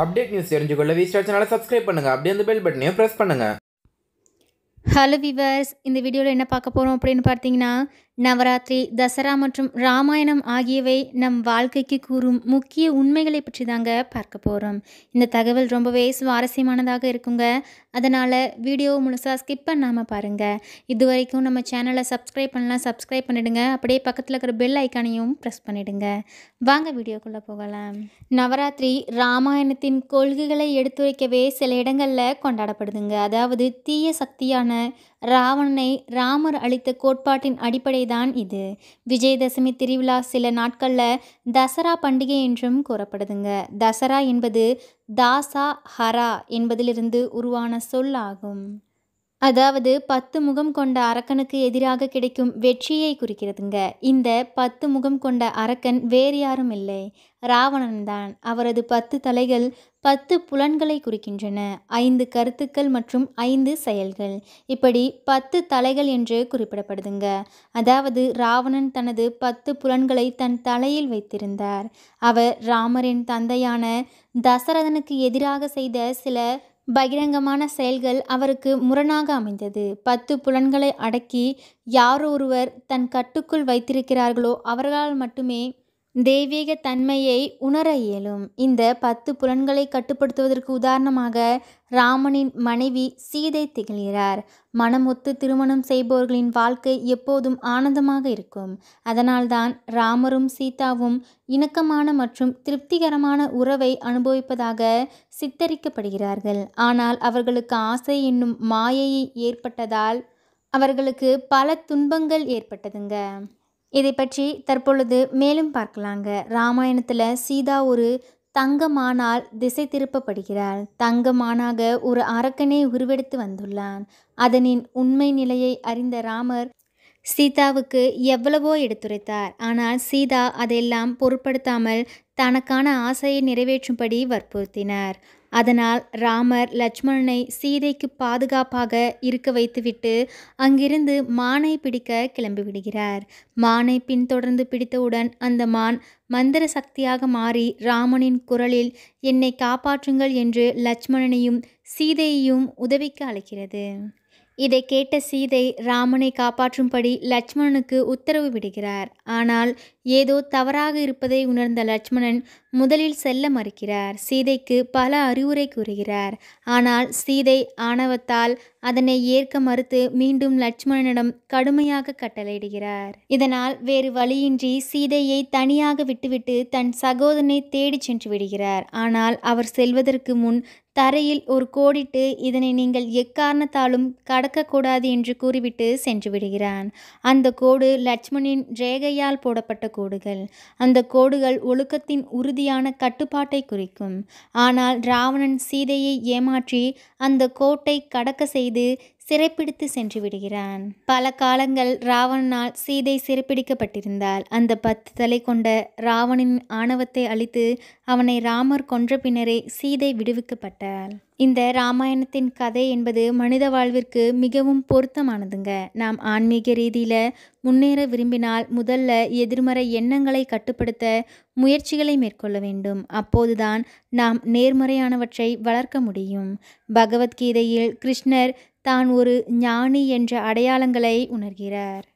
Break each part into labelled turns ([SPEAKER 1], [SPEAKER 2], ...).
[SPEAKER 1] Update news தெரிஞ்சுக்கொள்ள V star சேனலை subscribe பண்ணுங்கள் அப்படியே அந்த பெல் பட்டனையும் ப்ரெஸ் பண்ணுங்கள் ஹலோ விவர்ஸ் இந்த வீடியோவில் என்ன பார்க்க போகிறோம் அப்படின்னு பார்த்தீங்கன்னா நவராத்திரி தசரா மற்றும் ராமாயணம் ஆகியவை நம் வாழ்க்கைக்கு கூறும் முக்கிய உண்மைகளை பற்றி தாங்க பார்க்க போகிறோம் இந்த தகவல் ரொம்பவே சுவாரஸ்யமானதாக இருக்குங்க அதனால் வீடியோ முழுசாக ஸ்கிப் பண்ணாமல் பாருங்கள் இது வரைக்கும் நம்ம சேனலை சப்ஸ்கிரைப் பண்ணலாம் சப்ஸ்கிரைப் பண்ணிவிடுங்க அப்படியே பக்கத்தில் இருக்கிற பெல் ஐக்கானையும் ப்ரெஸ் பண்ணிவிடுங்க வாங்க வீடியோக்குள்ளே போகலாம் நவராத்திரி ராமாயணத்தின் கொள்கைகளை எடுத்துரைக்கவே சில இடங்களில் கொண்டாடப்படுதுங்க அதாவது தீய சக்தியான ராவணனை ராமர் அளித்த கோட்பாட்டின் அடிப்படை தான் இது விஜயதசமி திருவிழா சில நாட்களில் தசரா பண்டிகை என்றும் கூறப்படுதுங்க தசரா என்பது தாசா ஹரா என்பதிலிருந்து உருவான சொல் ஆகும் அதாவது பத்து முகம் கொண்ட அரக்கனுக்கு எதிராக கிடைக்கும் வெற்றியை குறிக்கிறதுங்க இந்த பத்து முகம் கொண்ட அரக்கன் வேறு யாரும் இல்லை ராவணன்தான் அவரது பத்து தலைகள் பத்து புலன்களை குறிக்கின்றன ஐந்து கருத்துக்கள் மற்றும் ஐந்து செயல்கள் இப்படி பத்து தலைகள் என்று குறிப்பிடப்படுதுங்க அதாவது ராவணன் தனது பத்து புலன்களை தன் தலையில் வைத்திருந்தார் அவர் ராமரின் தந்தையான தசரதனுக்கு எதிராக செய்த சில பகிரங்கமான செயல்கள் அவருக்கு முரணாக அமைந்தது பத்து புலன்களை அடக்கி யாரொருவர் தன் கட்டுக்குள் வைத்திருக்கிறார்களோ அவர்களால் மட்டுமே தெய்வீக தன்மையை உணர இயலும் இந்த பத்து புலன்களை கட்டுப்படுத்துவதற்கு உதாரணமாக ராமனின் மனைவி சீதை திகழ்கிறார் மனமொத்து திருமணம் செய்பவர்களின் வாழ்க்கை எப்போதும் ஆனந்தமாக இருக்கும் அதனால்தான் ராமரும் சீதாவும் இணக்கமான மற்றும் திருப்திகரமான உறவை அனுபவிப்பதாக சித்தரிக்கப்படுகிறார்கள் ஆனால் அவர்களுக்கு ஆசை என்னும் மாயையை ஏற்பட்டதால் அவர்களுக்கு பல துன்பங்கள் ஏற்பட்டதுங்க இதை பற்றி தற்பொழுது மேலும் பார்க்கலாங்க ராமாயணத்தில் சீதா ஒரு தங்கமானால் திசை திருப்பப்படுகிறாள் தங்கமானாக ஒரு அரக்கனை உருவெடுத்து வந்துள்ளான் அதனின் உண்மை நிலையை அறிந்த ராமர் சீதாவுக்கு எவ்வளவோ எடுத்துரைத்தார் ஆனால் சீதா அதையெல்லாம் பொருட்படுத்தாமல் தனக்கான ஆசையை நிறைவேற்றும்படி வற்புறுத்தினார் அதனால் ராமர் லட்சுமணனை சீதைக்கு பாதுகாப்பாக இருக்க வைத்துவிட்டு அங்கிருந்து மானை பிடிக்க கிளம்பி விடுகிறார் மானை பின்தொடர்ந்து பிடித்தவுடன் அந்த மான் மந்திர சக்தியாக மாறி ராமனின் குரலில் என்னை காப்பாற்றுங்கள் என்று லட்சுமணனையும் சீதையையும் உதவிக்கு அழைக்கிறது இதை கேட்ட சீதை ராமனை காப்பாற்றும்படி லட்சுமணனுக்கு உத்தரவு விடுகிறார் ஆனால் ஏதோ தவறாக இருப்பதை உணர்ந்த லட்சுமணன் முதலில் செல்ல மறுக்கிறார் சீதைக்கு பல அறிவுரை கூறுகிறார் ஆனால் சீதை ஆணவத்தால் அதனை ஏற்க மறுத்து மீண்டும் லட்சுமணனிடம் கடுமையாக கட்டளையிடுகிறார் இதனால் வேறு வழியின்றி சீதையை தனியாக விட்டுவிட்டு தன் சகோதரனை தேடிச் சென்று விடுகிறார் ஆனால் அவர் செல்வதற்கு முன் தரையில் ஒரு கோடிட்டு இதனை நீங்கள் எக்காரணத்தாலும் கடக்கக்கூடாது என்று கூறிவிட்டு சென்று விடுகிறான் அந்த கோடு லட்சுமணின் ரேகையால் போடப்பட்ட கோடுகள் அந்த கோடுகள் ஒழுக்கத்தின் உறுதியான கட்டுப்பாட்டை குறிக்கும் ஆனால் ராவணன் சீதையை ஏமாற்றி அந்த கோட்டை கடக்க செய்து இது சிறைப்பிடித்து சென்று விடுகிறான் பல காலங்கள் ராவணனால் சீதை சிறைப்பிடிக்கப்பட்டிருந்தால் அந்த பத்து தலை கொண்ட ராவணின் ஆணவத்தை அழித்து அவனை ராமர் கொன்ற பின்னரே சீதை விடுவிக்கப்பட்டாள் இந்த ராமாயணத்தின் கதை என்பது மனித வாழ்விற்கு மிகவும் பொருத்தமானதுங்க நாம் ஆன்மீக ரீதியில் முன்னேற விரும்பினால் முதல்ல எதிர்மறை எண்ணங்களை கட்டுப்படுத்த முயற்சிகளை மேற்கொள்ள வேண்டும் அப்போதுதான் நாம் நேர்மறையானவற்றை வளர்க்க முடியும் பகவத்கீதையில் கிருஷ்ணர் தான் ஒரு ஞானி என்ற அடையாளங்களை உணர்கிறார்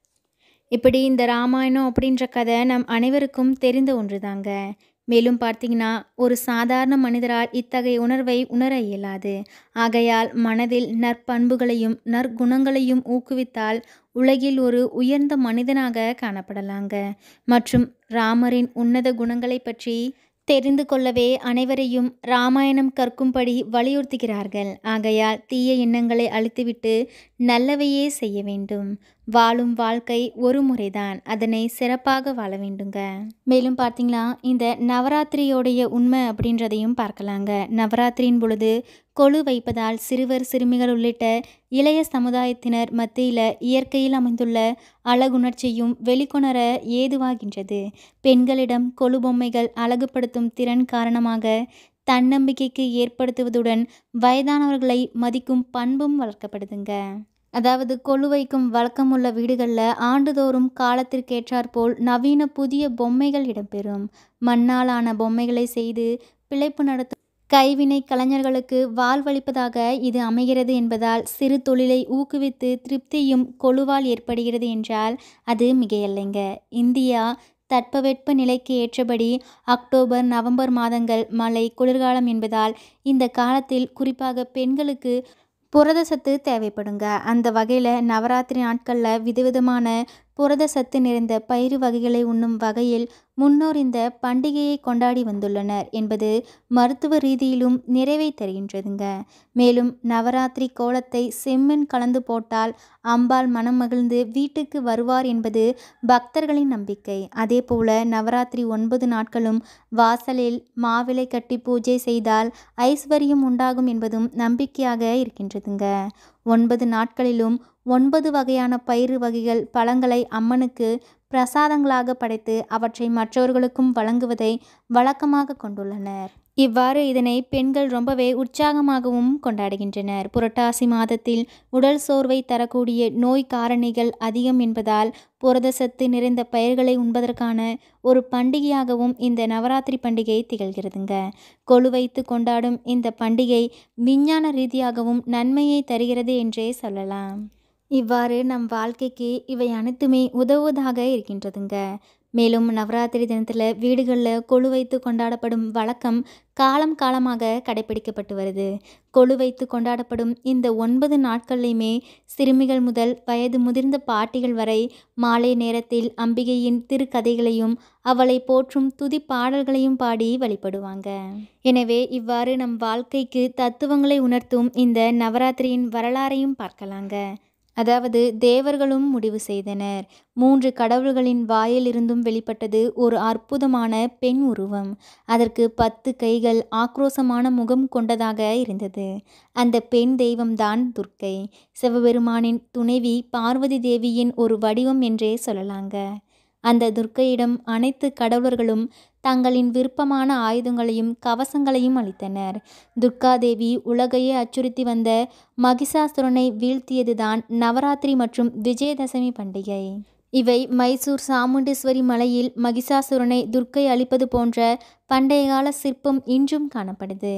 [SPEAKER 1] இப்படி இந்த ராமாயணம் அப்படின்ற கதை நம் அனைவருக்கும் தெரிந்த ஒன்று தாங்க மேலும் பார்த்தீங்கன்னா ஒரு சாதாரண மனிதரால் இத்தகைய உணர்வை உணர இயலாது ஆகையால் மனதில் நற்பண்புகளையும் நற்குணங்களையும் ஊக்குவித்தால் உலகில் ஒரு உயர்ந்த மனிதனாக காணப்படலாங்க மற்றும் ராமரின் உன்னத குணங்களை பற்றி தெரிந்து கொள்ளவே அனைவரையும் ராமாயணம் கற்கும்படி வலியுறுத்துகிறார்கள் ஆகையால் தீய எண்ணங்களை அழித்துவிட்டு நல்லவையே செய்ய வேண்டும் வாழும் வாழ்க்கை ஒரு முறைதான் அதனை சிறப்பாக வாழ வேண்டுங்க மேலும் பார்த்தீங்களா இந்த நவராத்திரியோடைய உண்மை அப்படின்றதையும் பார்க்கலாங்க நவராத்திரியின் பொழுது கொழு வைப்பதால் சிறுவர் சிறுமிகள் உள்ளிட்ட இளைய சமுதாயத்தினர் மத்தியில் இயற்கையில் அமைந்துள்ள அழகுணர்ச்சியும் வெளிக்கொணர ஏதுவாகின்றது பெண்களிடம் கொழு பொம்மைகள் அழகுபடுத்தும் திறன் காரணமாக தன்னம்பிக்கைக்கு ஏற்படுத்துவதுடன் வயதானவர்களை மதிக்கும் பண்பும் வளர்க்கப்படுதுங்க அதாவது கொலுவைக்கும் உள்ள வீடுகளில் ஆண்டுதோறும் காலத்திற்கேற்றாற்போல் நவீன புதிய பொம்மைகள் இடம்பெறும் மண்ணாலான பொம்மைகளை செய்து பிழைப்பு நடத்தும் கைவினை கலைஞர்களுக்கு வாழ்வளிப்பதாக இது அமைகிறது என்பதால் சிறு தொழிலை ஊக்குவித்து திருப்தியும் கொழுவால் ஏற்படுகிறது என்றால் அது மிகையல்லைங்க இந்தியா தட்பவெட்ப நிலைக்கு ஏற்றபடி அக்டோபர் நவம்பர் மாதங்கள் மழை குளிர்காலம் என்பதால் இந்த காலத்தில் குறிப்பாக பெண்களுக்கு புரத சத்து தேவைப்படுங்க அந்த வகையில் நவராத்திரி நாட்களில் விதவிதமான புரத சத்து நிறைந்த பயிறு வகைகளை உண்ணும் வகையில் முன்னோர் இந்த பண்டிகையை கொண்டாடி வந்துள்ளனர் என்பது மருத்துவ ரீதியிலும் நிறைவை தருகின்றதுங்க மேலும் நவராத்திரி கோலத்தை செம்மண் கலந்து போட்டால் அம்பாள் மனம் மகிழ்ந்து வீட்டுக்கு வருவார் என்பது பக்தர்களின் நம்பிக்கை அதே போல நவராத்திரி ஒன்பது நாட்களும் வாசலில் மாவிலை கட்டி பூஜை செய்தால் ஐஸ்வர்யம் உண்டாகும் என்பதும் நம்பிக்கையாக இருக்கின்றதுங்க ஒன்பது நாட்களிலும் ஒன்பது வகையான பயிறு வகைகள் பழங்களை அம்மனுக்கு பிரசாதங்களாக படைத்து அவற்றை மற்றவர்களுக்கும் வழங்குவதை வழக்கமாக கொண்டுள்ளனர் இவ்வாறு இதனை பெண்கள் ரொம்பவே உற்சாகமாகவும் கொண்டாடுகின்றனர் புரட்டாசி மாதத்தில் உடல் சோர்வை தரக்கூடிய நோய் காரணிகள் அதிகம் என்பதால் புரத சத்து நிறைந்த பயிர்களை உண்பதற்கான ஒரு பண்டிகையாகவும் இந்த நவராத்திரி பண்டிகை திகழ்கிறதுங்க கொழு வைத்து கொண்டாடும் இந்த பண்டிகை விஞ்ஞான ரீதியாகவும் நன்மையை தருகிறது என்றே சொல்லலாம் இவ்வாறு நம் வாழ்க்கைக்கு இவை அனைத்துமே உதவுவதாக இருக்கின்றதுங்க மேலும் நவராத்திரி தினத்தில் வீடுகளில் கொழு வைத்து கொண்டாடப்படும் வழக்கம் காலம் காலமாக கடைபிடிக்கப்பட்டு வருது கொழு வைத்து கொண்டாடப்படும் இந்த ஒன்பது நாட்கள்லையுமே சிறுமிகள் முதல் வயது முதிர்ந்த பாட்டிகள் வரை மாலை நேரத்தில் அம்பிகையின் திருக்கதைகளையும் அவளை போற்றும் துதி பாடல்களையும் பாடி வழிபடுவாங்க எனவே இவ்வாறு நம் வாழ்க்கைக்கு தத்துவங்களை உணர்த்தும் இந்த நவராத்திரியின் வரலாறையும் பார்க்கலாங்க அதாவது தேவர்களும் முடிவு செய்தனர் மூன்று கடவுள்களின் வாயிலிருந்தும் வெளிப்பட்டது ஒரு அற்புதமான பெண் உருவம் அதற்கு பத்து கைகள் ஆக்ரோசமான முகம் கொண்டதாக இருந்தது அந்த பெண் தெய்வம்தான் துர்க்கை சிவபெருமானின் துணைவி பார்வதி தேவியின் ஒரு வடிவம் என்றே சொல்லலாங்க அந்த துர்க்கையிடம் அனைத்து கடவுளர்களும் தங்களின் விருப்பமான ஆயுதங்களையும் கவசங்களையும் அளித்தனர் துர்காதேவி உலகையே அச்சுறுத்தி வந்த மகிஷாசுரனை வீழ்த்தியதுதான் நவராத்திரி மற்றும் விஜயதசமி பண்டிகை இவை மைசூர் சாமுண்டேஸ்வரி மலையில் மகிஷாசுரனை துர்க்கை அளிப்பது போன்ற பண்டைய கால சிற்பம் இன்றும் காணப்படுது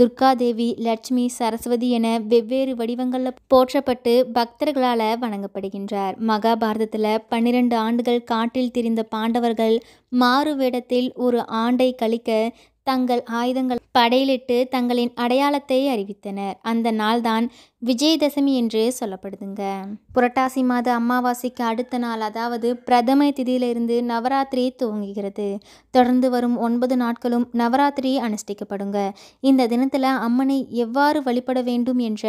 [SPEAKER 1] துர்கா தேவி லட்சுமி சரஸ்வதி என வெவ்வேறு வடிவங்களில் போற்றப்பட்டு பக்தர்களால் வணங்கப்படுகின்றார் மகாபாரதத்தில் பன்னிரண்டு ஆண்டுகள் காட்டில் திரிந்த பாண்டவர்கள் மாறு வேடத்தில் ஒரு ஆண்டை கழிக்க தங்கள் ஆயுதங்கள் படையிலிட்டு தங்களின் அடையாளத்தை அறிவித்தனர் அந்த நாள்தான் விஜயதசமி என்று சொல்லப்படுதுங்க புரட்டாசி மாத அமாவாசைக்கு அடுத்த நாள் அதாவது பிரதம திதியிலிருந்து நவராத்திரி துவங்குகிறது தொடர்ந்து வரும் ஒன்பது நாட்களும் நவராத்திரி அனுஷ்டிக்கப்படுங்க இந்த தினத்தில் அம்மனை எவ்வாறு வழிபட வேண்டும் என்ற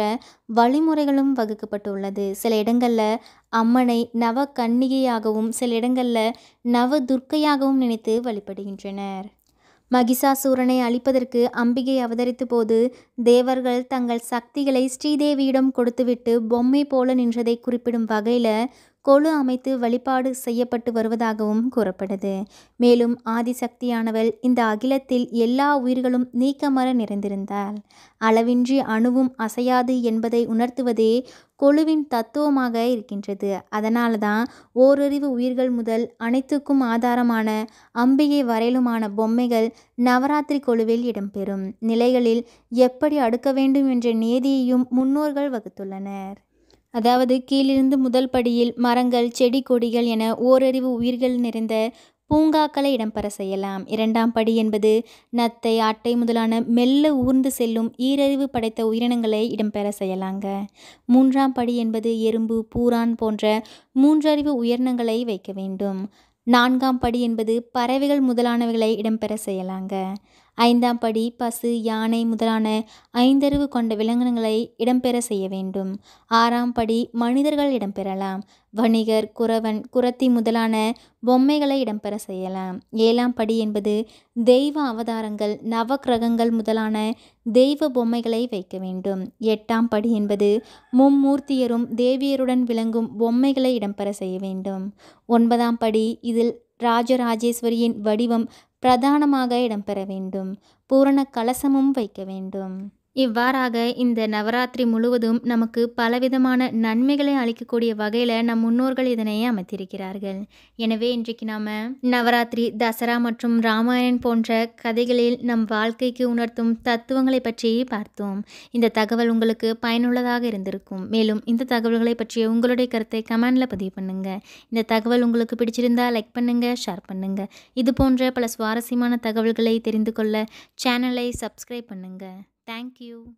[SPEAKER 1] வழிமுறைகளும் வகுக்கப்பட்டுள்ளது சில இடங்களில் அம்மனை நவ கன்னிகையாகவும் சில இடங்களில் நவ துர்க்கையாகவும் நினைத்து வழிபடுகின்றனர் மகிஷாசூரனை அழிப்பதற்கு அம்பிகை அவதரித்த போது தேவர்கள் தங்கள் சக்திகளை ஸ்ரீதேவியிடம் கொடுத்துவிட்டு பொம்மை போல நின்றதை குறிப்பிடும் வகையில் கொழு அமைத்து வழிபாடு செய்யப்பட்டு வருவதாகவும் கூறப்படுது மேலும் ஆதிசக்தியானவள் இந்த அகிலத்தில் எல்லா உயிர்களும் நீக்கமர நிறைந்திருந்தாள் அளவின்றி அணுவும் அசையாது என்பதை உணர்த்துவதே கொழுவின் தத்துவமாக இருக்கின்றது அதனால்தான் தான் ஓரறிவு உயிர்கள் முதல் அனைத்துக்கும் ஆதாரமான அம்பிகை வரையிலுமான பொம்மைகள் நவராத்திரி கொழுவில் இடம்பெறும் நிலைகளில் எப்படி அடுக்க வேண்டும் என்ற நேதியையும் முன்னோர்கள் வகுத்துள்ளனர் அதாவது கீழிருந்து முதல் படியில் மரங்கள் செடி கொடிகள் என ஓரறிவு உயிர்கள் நிறைந்த பூங்காக்களை இடம்பெற செய்யலாம் இரண்டாம் படி என்பது நத்தை அட்டை முதலான மெல்ல ஊர்ந்து செல்லும் ஈரறிவு படைத்த உயிரினங்களை இடம்பெற செய்யலாங்க மூன்றாம் படி என்பது எறும்பு பூரான் போன்ற மூன்றறிவு உயிரினங்களை வைக்க வேண்டும் நான்காம் படி என்பது பறவைகள் முதலானவைகளை இடம்பெற செய்யலாங்க ஐந்தாம் படி பசு யானை முதலான ஐந்தறிவு கொண்ட விலங்கினங்களை இடம்பெற செய்ய வேண்டும் ஆறாம் படி மனிதர்கள் இடம்பெறலாம் வணிகர் குறவன் குரத்தி முதலான பொம்மைகளை இடம்பெற செய்யலாம் ஏழாம் படி என்பது தெய்வ அவதாரங்கள் நவக்கிரகங்கள் முதலான தெய்வ பொம்மைகளை வைக்க வேண்டும் எட்டாம் படி என்பது மும்மூர்த்தியரும் தேவியருடன் விளங்கும் பொம்மைகளை இடம்பெற செய்ய வேண்டும் ஒன்பதாம் படி இதில் ராஜராஜேஸ்வரியின் வடிவம் பிரதானமாக இடம்பெற வேண்டும் பூரண கலசமும் வைக்க வேண்டும் இவ்வாறாக இந்த நவராத்திரி முழுவதும் நமக்கு பலவிதமான நன்மைகளை அளிக்கக்கூடிய வகையில் நம் முன்னோர்கள் இதனை அமைத்திருக்கிறார்கள் எனவே இன்றைக்கு நாம் நவராத்திரி தசரா மற்றும் ராமாயணன் போன்ற கதைகளில் நம் வாழ்க்கைக்கு உணர்த்தும் தத்துவங்களை பற்றி பார்த்தோம் இந்த தகவல் உங்களுக்கு பயனுள்ளதாக இருந்திருக்கும் மேலும் இந்த தகவல்களை பற்றிய உங்களுடைய கருத்தை கமெண்டில் பதிவு பண்ணுங்கள் இந்த தகவல் உங்களுக்கு பிடிச்சிருந்தால் லைக் பண்ணுங்கள் ஷேர் பண்ணுங்கள் இது போன்ற பல சுவாரஸ்யமான தகவல்களை தெரிந்து கொள்ள சேனலை சப்ஸ்கிரைப் பண்ணுங்கள் Thank you.